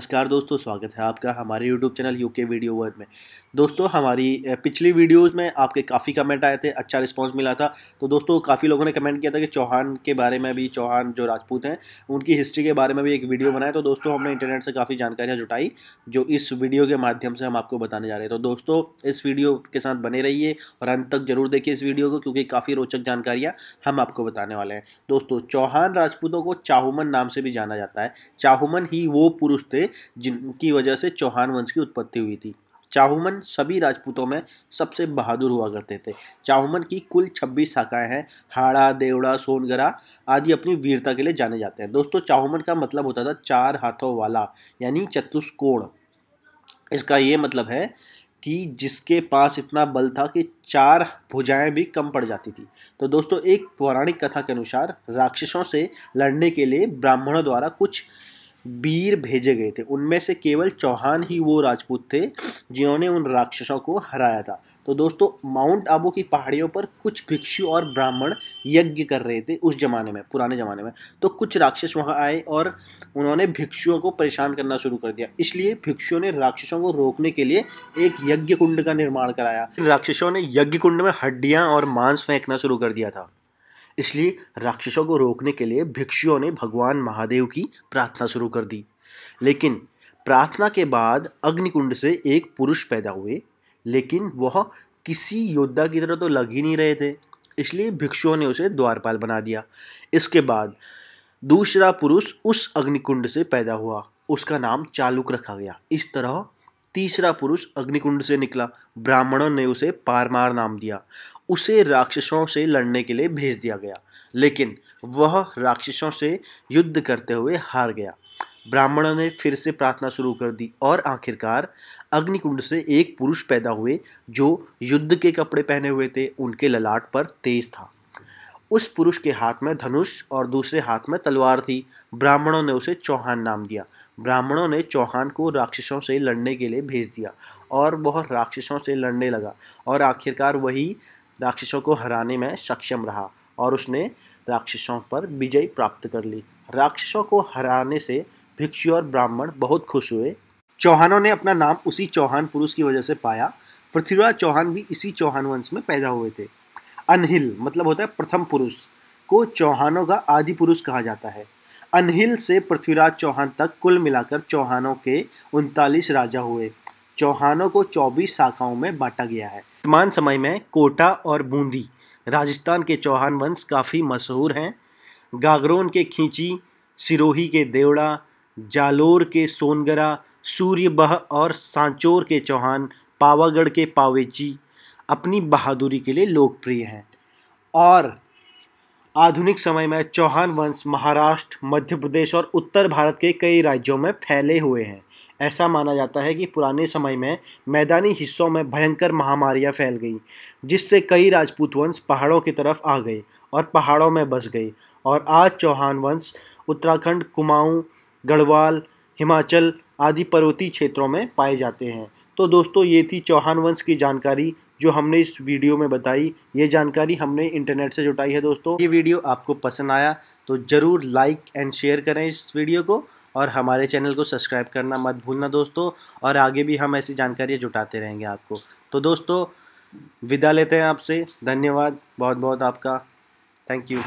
नमस्कार दोस्तों स्वागत है आपका हमारे YouTube चैनल यूके वीडियो वर्ड में दोस्तों हमारी पिछली वीडियोस में आपके काफ़ी कमेंट आए थे अच्छा रिस्पांस मिला था तो दोस्तों काफ़ी लोगों ने कमेंट किया था कि चौहान के बारे में भी चौहान जो राजपूत हैं उनकी हिस्ट्री के बारे में भी एक वीडियो बनाया तो दोस्तों हमने इंटरनेट से काफ़ी जानकारियाँ जुटाई जो इस वीडियो के माध्यम से हम आपको बताने जा रहे हैं तो दोस्तों इस वीडियो के साथ बने रहिए और अंत तक जरूर देखिए इस वीडियो को क्योंकि काफ़ी रोचक जानकारियाँ हम आपको बताने वाले हैं दोस्तों चौहान राजपूतों को चाहुमन नाम से भी जाना जाता है चाहुमन ही वो पुरुष थे जिनकी वजह से चौहान वंश की उत्पत्ति हुई थी चाहुमन सभी राजपूतों में सबसे बहादुर हुआ करते थे चाहुमन की कुल 26 शाखाएं हैं हाड़ा देवड़ा सोनगरा आदि अपनी वीरता के लिए जाने जाते हैं दोस्तों चाहुमन का मतलब होता था चार हाथों वाला यानी चतुष्कोण इसका ये मतलब है कि जिसके पास इतना बल था कि चार भुजाएं भी कम पड़ जाती थी तो दोस्तों एक पौराणिक कथा के अनुसार राक्षसों से लड़ने के लिए ब्राह्मणों द्वारा कुछ वीर भेजे गए थे उनमें से केवल चौहान ही वो राजपूत थे जिन्होंने उन राक्षसों को हराया था तो दोस्तों माउंट आबू की पहाड़ियों पर कुछ भिक्षु और ब्राह्मण यज्ञ कर रहे थे उस जमाने में पुराने ज़माने में तो कुछ राक्षस वहाँ आए और उन्होंने भिक्षुओं को परेशान करना शुरू कर दिया इसलिए भिक्षुओं ने राक्षसों को रोकने के लिए एक यज्ञ कुंड का निर्माण कराया राक्षसों ने यज्ञ कुंड में हड्डियाँ और मांस फेंकना शुरू कर दिया था इसलिए राक्षसों को रोकने के लिए भिक्षुओं ने भगवान महादेव की प्रार्थना शुरू कर दी लेकिन प्रार्थना के बाद अग्निकुंड से एक पुरुष पैदा हुए लेकिन वह किसी योद्धा की तरह तो लग ही नहीं रहे थे इसलिए भिक्षुओं ने उसे द्वारपाल बना दिया इसके बाद दूसरा पुरुष उस अग्निकुंड से पैदा हुआ उसका नाम चालुक रखा गया इस तरह तीसरा पुरुष अग्निकुंड से निकला ब्राह्मणों ने उसे पारमार नाम दिया उसे राक्षसों से लड़ने के लिए भेज दिया गया लेकिन वह राक्षसों से युद्ध करते हुए हार गया ब्राह्मणों ने फिर से प्रार्थना शुरू कर दी और आखिरकार अग्निकुंड से एक पुरुष पैदा हुए जो युद्ध के कपड़े पहने हुए थे उनके ललाट पर तेज था उस पुरुष के हाथ में धनुष और दूसरे हाथ में तलवार थी ब्राह्मणों ने उसे चौहान नाम दिया ब्राह्मणों ने चौहान को राक्षसों से लड़ने के लिए भेज दिया और वह राक्षसों से लड़ने लगा और आखिरकार वही राक्षसों को हराने में सक्षम रहा और उसने राक्षसों पर विजय प्राप्त कर ली राक्षसों को हराने से भिक्षु और ब्राह्मण बहुत खुश हुए चौहानों ने अपना नाम उसी चौहान पुरुष की वजह से पाया पृथ्वीराज चौहान भी इसी चौहान वंश में पैदा हुए थे अनहिल मतलब होता है प्रथम पुरुष को चौहानों का आदि पुरुष कहा जाता है अनहिल से पृथ्वीराज चौहान तक कुल मिलाकर चौहानों के उनतालीस राजा हुए चौहानों को 24 शाखाओं में बांटा गया है वर्तमान समय में कोटा और बूंदी राजस्थान के चौहान वंश काफ़ी मशहूर हैं गागरोन के खींची सिरोही के देवड़ा जालोर के सोनगरा सूर्यबह और सांचोर के चौहान पावागढ़ के पावेची अपनी बहादुरी के लिए लोकप्रिय हैं और आधुनिक समय में चौहान वंश महाराष्ट्र मध्य प्रदेश और उत्तर भारत के कई राज्यों में फैले हुए हैं ऐसा माना जाता है कि पुराने समय में मैदानी हिस्सों में भयंकर महामारियां फैल गईं जिससे कई राजपूत वंश पहाड़ों की तरफ आ गए और पहाड़ों में बस गए और आज चौहान वंश उत्तराखंड कुमाऊं गढ़वाल हिमाचल आदि पर्वतीय क्षेत्रों में पाए जाते हैं तो दोस्तों ये थी चौहान वंश की जानकारी जो हमने इस वीडियो में बताई ये जानकारी हमने इंटरनेट से जुटाई है दोस्तों ये वीडियो आपको पसंद आया तो ज़रूर लाइक एंड शेयर करें इस वीडियो को और हमारे चैनल को सब्सक्राइब करना मत भूलना दोस्तों और आगे भी हम ऐसी जानकारियाँ जुटाते रहेंगे आपको तो दोस्तों विदा लेते हैं आपसे धन्यवाद बहुत बहुत आपका थैंक यू